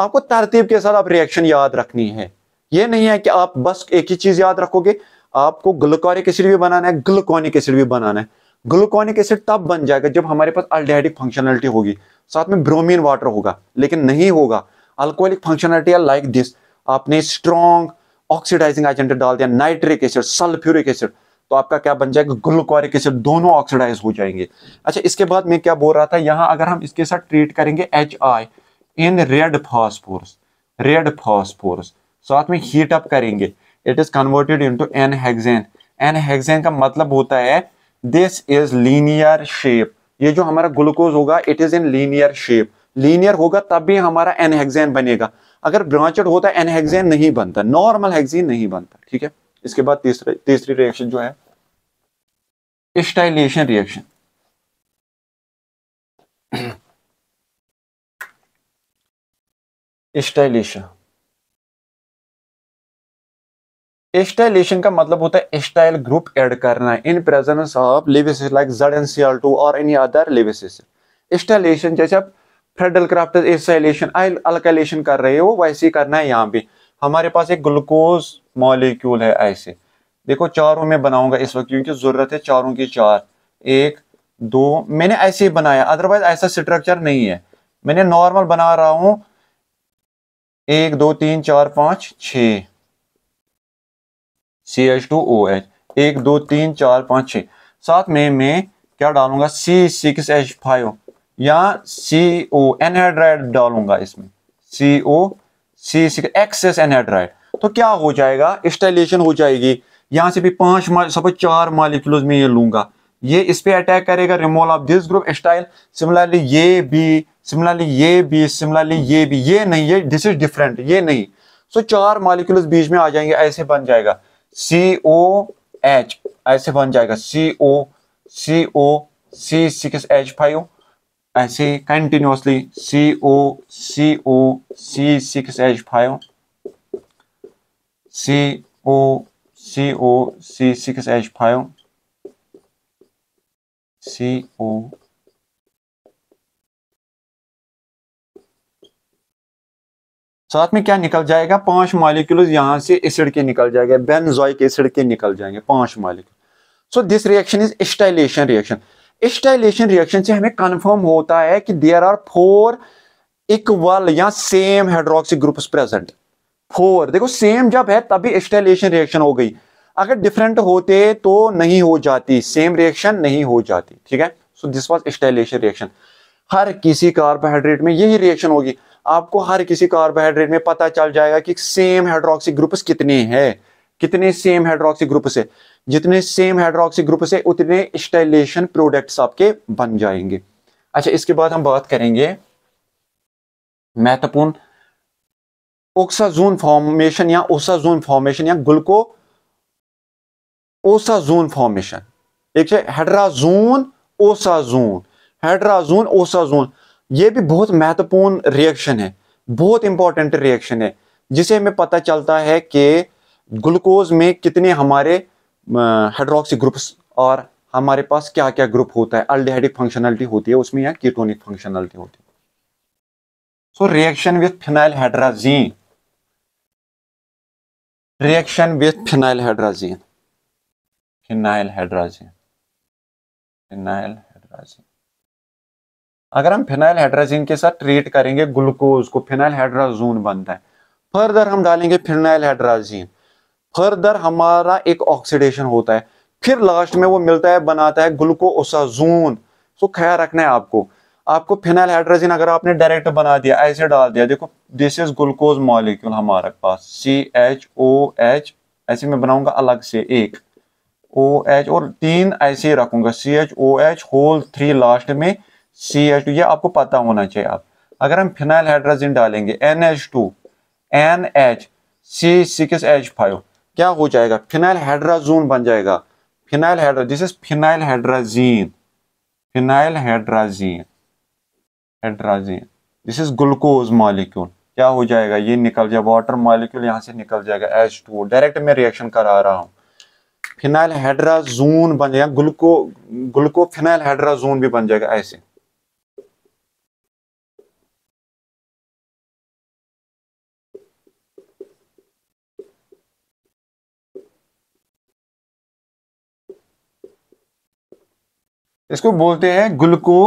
आपको तरतीब के साथ आप रिएक्शन याद रखनी है ये नहीं है कि आप बस एक ही चीज याद रखोगे आपको ग्लुकोरिक एसिड भी बनाना है ग्लुकोनिक एसिड भी बनाना है ग्लूकोनिक एसिड तब बन जाएगा जब हमारे पास अल्डेहाइडिक फंक्शनलिटी होगी साथ में ब्रोमीन वाटर होगा लेकिन नहीं होगा अल्कोहलिक फंक्शनलिटी लाइक दिस आपने स्ट्रॉन्ग ऑक्सीडाइजिंग एजेंट डाल दिया नाइट्रिक एसिड सल्फ्यूरिक एसिड तो आपका क्या बन जाएगा ग्लूकोरिक एसिड दोनों ऑक्सीडाइज हो जाएंगे अच्छा इसके बाद मैं क्या बोल रहा था यहाँ अगर हम इसके साथ ट्रीट करेंगे H I in red phosphorus red phosphorus साथ में हीट अप करेंगे it is converted into N hexane N hexane का मतलब होता है दिस इज लीनियर शेप ये जो हमारा ग्लूकोज होगा it is in linear shape linear होगा तब भी हमारा एन हेक्सेन बनेगा अगर ब्रांचेड होता है एन हेक्सेन नहीं बनता नॉर्मल हेक्सेन नहीं बनता ठीक है इसके बाद तीसरे तीसरी रिएक्शन जो है स्टाइलेशन रिएक्शन स्टाइलेशन स्टाइलेशन का मतलब होता है स्टाइल ग्रुप ऐड करना in presence of Lewis like Z N C L two और एनी अदर लिविस स्टाइलेशन जैसे आप फेडरल क्राफ्ट स्टाइलेशन अल्कलेशन कर रहे हो वैसे ही करना है यहाँ भी हमारे पास एक ग्लूकोज मॉलिक्यूल है ऐसे देखो चारों में बनाऊंगा इस वक्त क्योंकि ज़रूरत है चारों की चार एक दो मैंने ऐसे ही बनाया अदरवाइज ऐसा स्ट्रक्चर नहीं है मैंने नॉर्मल बना रहा हूं एक दो तीन चार पांच छ C H two O H एक दो तीन चार पांच छ साथ में मैं क्या डालूंगा सी सिक्स एच फाइव या सी ओ एनहाइड्राइड डालूंगा इसमें C O C six excess anhydride तो क्या हो जाएगा स्टाइलेशन हो जाएगी यहाँ से भी पांच सपोज चार मालिक्यूल्स में ये लूंगा ये इस पे अटैक करेगा removal of this group acetyl similarly ये भी सिमिलरली ये भी सिमिलरली ये भी ये नहीं ये दिस इज डिफरेंट ये नहीं सो so, चार मालिक्यूल्स बीच में आ जाएंगे ऐसे बन जाएगा सी ओ एच ऐसे बन जाएगा C O C O C six H five ऐसे continuously C O C O C six H five C O COC6H file CO साथ में क्या निकल जाएगा पांच मालिक्यूल यहां से एसिड के निकल जाएंगे बेनजॉइक एसिड के निकल जाएंगे पांच molecule so this reaction is acetylation reaction acetylation reaction से हमें कंफर्म होता है कि देयर आर फोर इक्वल या same hydroxy groups present four देखो सेम जब है तभी स्टेलेशन रिएक्शन हो गई अगर डिफरेंट होते तो नहीं हो जाती सेम रिएक्शन नहीं हो जाती ठीक है so this was acetylation reaction हर किसी कार्बोहाइड्रेट में यही रिएक्शन होगी आपको हर किसी कार्बोहाइड्रेट में पता चल जाएगा कि सेम हाइड्रोक्सी ग्रुप्स कितने हैं कितने सेम हाइड्रोक्सी ग्रुप से जितने सेम हाइड्रोक्सी ग्रुप से उतने स्टाइलेशन प्रोडक्ट्स आपके बन जाएंगे अच्छा इसके बाद हम बात करेंगे महत्वपूर्ण ओक्साजोन फॉर्मेशन या ओसाजोन फॉर्मेशन या ग्लूको ओसाजोन फॉर्मेशन एक हेड्राजोन ओसाजोन हेड्राजोन ओसाजोन ये भी बहुत महत्वपूर्ण रिएक्शन है बहुत इंपॉर्टेंट रिएक्शन है जिसे हमें पता चलता है कि ग्लूकोज में कितने हमारे हाइड्रोक्सी ग्रुप्स और हमारे पास क्या क्या ग्रुप होता है अल्डिहाइडिक फंक्शनलिटी होती है उसमें या कीटोनिक फंक्शनलिटी होती है so reaction with phenyl hydrazine reaction with phenyl hydrazine phenyl hydrazine phenyl hydrazine अगर हम फिनाइल हाइड्राजीन के साथ ट्रीट करेंगे ग्लूकोज को फिनाइल हाइड्राजोन बनता है फर्दर हम डालेंगे फिनाइल हाइड्राजीन फर्दर हमारा एक ऑक्सीडेशन होता है फिर लास्ट में वो मिलता है बनाता है ग्लूकोसाजोन सो ख्याल रखना है आपको आपको फिनाइल हाइड्रोजन अगर आपने डायरेक्ट बना दिया ऐसे डाल दिया देखो दिस इज ग्लूकोज मॉलिक्यूल हमारे पास सी एच ओ एच ऐसे में बनाऊंगा अलग से एक ओ एच और तीन ऐसे ही रखूंगा C H O H whole three last में सी एच टू ये आपको पता होना चाहिए आप अगर हम फिनाइल हाइड्रोजन डालेंगे N H two N H C six H five क्या हो जाएगा फिनाइल हाइड्राजोन बन जाएगा phenyl hydra this is phenyl hydrazine phenyl hydrazine hydrazine this is glucose molecule क्या हो जाएगा ये निकल जाए वाटर मॉलिक्यूल यहाँ से निकल जाएगा एच टू डायरेक्ट मैं रिएक्शन करा रहा हूँ फिनाइल हेड्राजून बन जाएगा ग्लूको ग्लूको फिनाइल हेड्राजून भी बन जाएगा ऐसे इसको बोलते हैं ग्लूको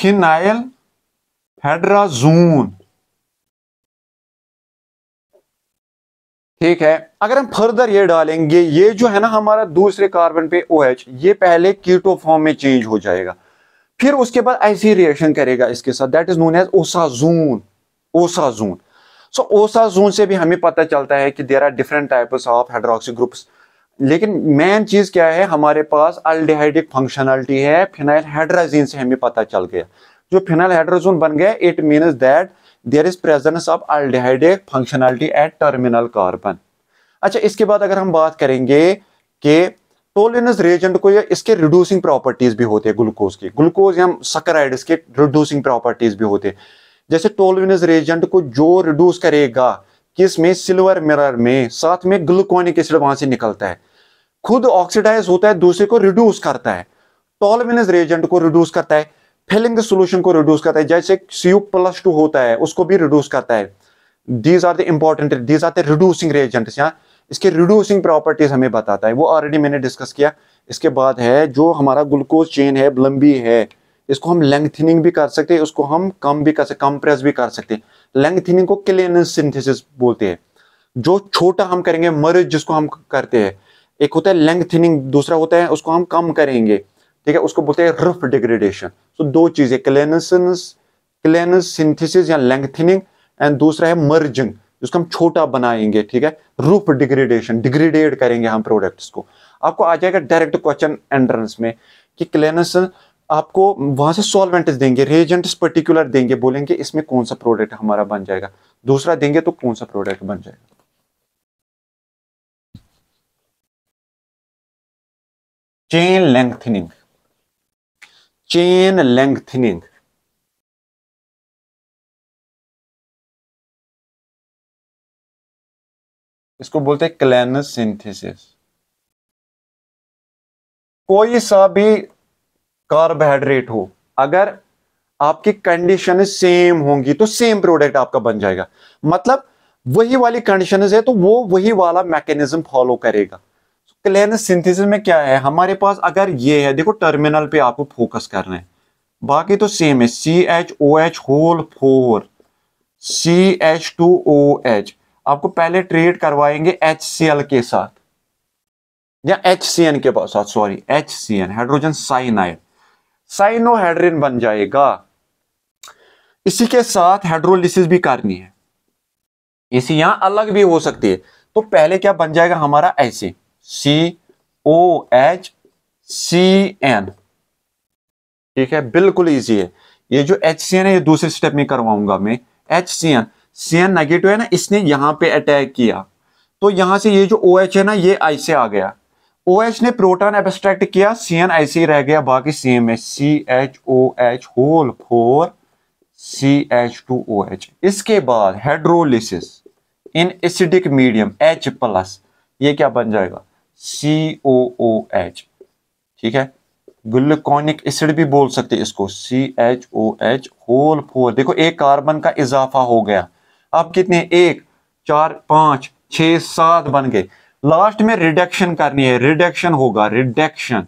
फिनाइल हेड्राजून ठीक है अगर हम फर्दर ये डालेंगे ये जो है ना हमारा दूसरे कार्बन पे ओ OH, ये पहले कीटो फॉर्म में चेंज हो जाएगा फिर उसके बाद ऐसी रिएक्शन करेगा इसके साथ that is known as osazone osazone so osazone से भी हमें पता चलता है कि there are different types of hydroxy groups लेकिन मेन चीज़ क्या है हमारे पास अल्डिहाइड्रिक फंक्शनलिटी है फिनाइल हाइड्राजीन से हमें पता चल गया जो फिनाइल हाइड्रोजोन बन गया it means that there is presence of aldehydic functionality at terminal carbon अच्छा इसके बाद अगर हम बात करेंगे कि टोलिनस रेजेंट को या इसके रिड्यूसिंग प्रॉपर्टीज भी होते हैं ग्लूकोज के ग्लूकोज या सकराइड के रिड्यूसिंग प्रॉपर्टीज भी होते हैं जैसे टोलिनस रेजेंट को जो रिड्यूस करेगा किस में सिल्वर मिरर में साथ में ग्लूकोनिक एसिड वहां से निकलता है खुद ऑक्सीडाइज होता है दूसरे को रिड्यूस करता है टॉलमिनस रिएजेंट को रिड्यूस करता है फिलिंग सोल्यूशन को रिड्यूस करता है जैसे सीयू प्लस टू होता है उसको भी रिड्यूस करता है these are the important these are the reducing reagent यहाँ इसके रिड्यूसिंग प्रॉपर्टीज हमें बताता है वो ऑलरेडी मैंने डिस्कस किया इसके बाद है जो हमारा ग्लूकोज चेन है लंबी है इसको हम लेंथनिंग भी कर सकते हैं उसको हम कम भी कर सकते कंप्रेस भी कर सकते हैं लेंथनिंग को क्लियरेंस सिंथेसिस बोलते हैं जो छोटा हम करेंगे मर्ज जिसको हम करते हैं एक होता है लेंथनिंग दूसरा होता है उसको हम कम करेंगे ठीक है उसको बोलते हैं रफ डिग्रेडेशन सो दो चीजें क्लेनस क्लेनस सिंथेसिस या लेंथनिंग एंड दूसरा है मर्जिंग जिसको हम छोटा बनाएंगे ठीक है रूफ डिग्रेडेशन डिग्रेडेड करेंगे हम प्रोडक्ट्स को आपको आ जाएगा डायरेक्ट क्वेश्चन एंट्रेंस में कि क्लेनस आपको वहां से सॉल्वेंट्स देंगे रेजेंट्स पर्टिकुलर देंगे बोलेंगे इसमें कौन सा प्रोडक्ट हमारा बन जाएगा दूसरा देंगे तो कौन सा प्रोडक्ट बन जाएगा चेन लेंथनिंग चेन लेंथनिंग इसको बोलते हैं क्लैनस सिंथेसिस कोई सा भी कार्बोहाइड्रेट हो अगर आपकी कंडीशन सेम होंगी तो सेम प्रोडक्ट आपका बन जाएगा मतलब वही वाली कंडीशन है तो वो वही वाला मैकेनिज्म फॉलो करेगा क्लेन सिंथेसिस में क्या है हमारे पास अगर ये है देखो टर्मिनल पे आपको फोकस करना है बाकी तो सेम है C H O H whole four C H two O H आपको पहले ट्रेड करवाएंगे एच सी एल के साथ या एच सी एन के पास साथ sorry H C N hydrogen cyanide cyanohydrin बन जाएगा इसी के साथ हाइड्रोलिसिस भी करनी है इसी यहां अलग भी हो सकती है तो पहले क्या बन जाएगा हमारा ऐसे C O H C N ठीक है बिल्कुल इजी है ये जो एच सी एन है ये दूसरे स्टेप में करवाऊंगा मैं H C N C N negative है ना इसने यहां पे अटैक किया तो यहां से ये जो ओ OH है ना ये आई से आ गया ओ OH ने प्रोटॉन एब्स्ट्रैक्ट किया सी एन आई ही रह गया बाकी सेम है C H O H whole four C H two O H इसके बाद hydrolysis in acidic medium H plus ये क्या बन जाएगा सी ओ ओ एच ठीक है ग्लूकोनिक एसिड भी बोल सकते इसको C H O H whole four देखो एक कार्बन का इजाफा हो गया अब कितने एक चार पांच छ सात बन गए लास्ट में रिडक्शन करनी है रिडक्शन होगा रिडक्शन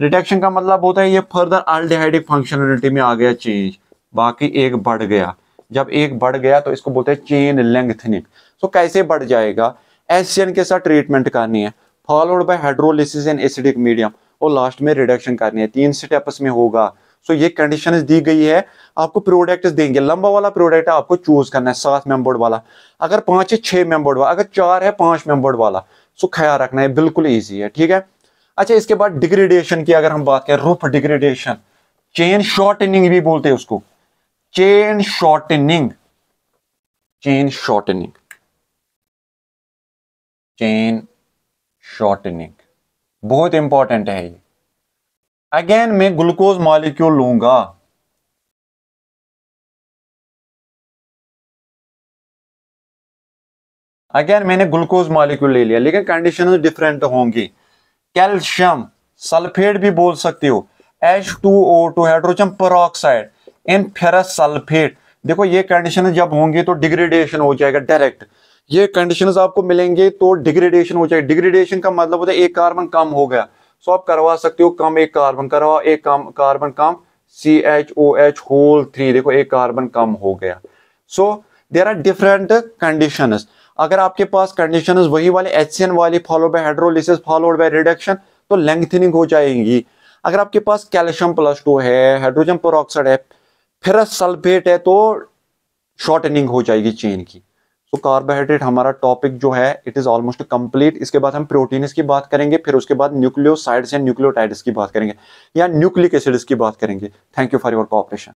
रिडक्शन का मतलब होता है ये फर्दर अल्डिहाइडिक फंक्शनलिटी में आ गया चेंज बाकी एक बढ़ गया जब एक बढ़ गया तो इसको बोलते हैं चेन लेंथनिंग सो कैसे बढ़ जाएगा एस के साथ ट्रीटमेंट करनी है followed by hydrolysis and acidic medium और लास्ट में रिडक्शन करनी है तीन स्टेप्स में होगा सो ये कंडीशन दी गई है आपको प्रोडक्ट देंगे लंबा वाला प्रोडक्ट आपको चूज करना है सात मेंबर्ड वाला अगर पांच है छह मेंबर्ड वाला अगर चार है पांच मेम्बर्ड वाला सो ख्याल रखना है बिल्कुल ईजी है ठीक है अच्छा इसके बाद डिग्रेडेशन की अगर हम बात करें रूफ डिग्रेडेशन चेन शॉर्टनिंग भी बोलते हैं उसको chain shortening chain shortening chain shortening बहुत इंपॉर्टेंट है ये अगेन मैं ग्लूकोज मॉलिक्यूल लूंगा अगेन मैंने ग्लूकोज मॉलिक्यूल ले लिया लेकिन कंडीशन डिफरेंट तो होंगी कैल्शियम सल्फेट भी बोल सकते हो H two O two hydrogen oxide in ferrous sulphate देखो ये कंडीशन जब होंगी तो डिग्रेडेशन हो जाएगा डायरेक्ट ये कंडीशंस आपको मिलेंगे तो डिग्रेडेशन हो जाए डिग्रेडेशन का मतलब होता है एक कार्बन कम हो गया सो आप करवा सकते हो कम एक कार्बन करवा एक कम कार्बन कम C H O H whole three देखो एक कार्बन कम हो गया so there are different condition अगर आपके पास कंडीशन वही वाले एच सी एन वाली follow by hydrolysis followed by reduction तो लेंथनिंग हो जाएगी अगर आपके पास कैल्शियम प्लस टू है हाइड्रोजन पोरऑक्साइड है फिर सल्फेट है तो शॉर्टनिंग हो जाएगी चेन की सो तो कार्बोहाइड्रेट हमारा टॉपिक जो है इट इज ऑलमोस्ट कंप्लीट इसके बाद हम प्रोटीन्स की बात करेंगे फिर उसके बाद न्यूक्लियोसाइड्स या न्यूक्लियोटाइड्स की बात करेंगे या न्यूक्लिक एसिड्स की बात करेंगे thank you for your corporation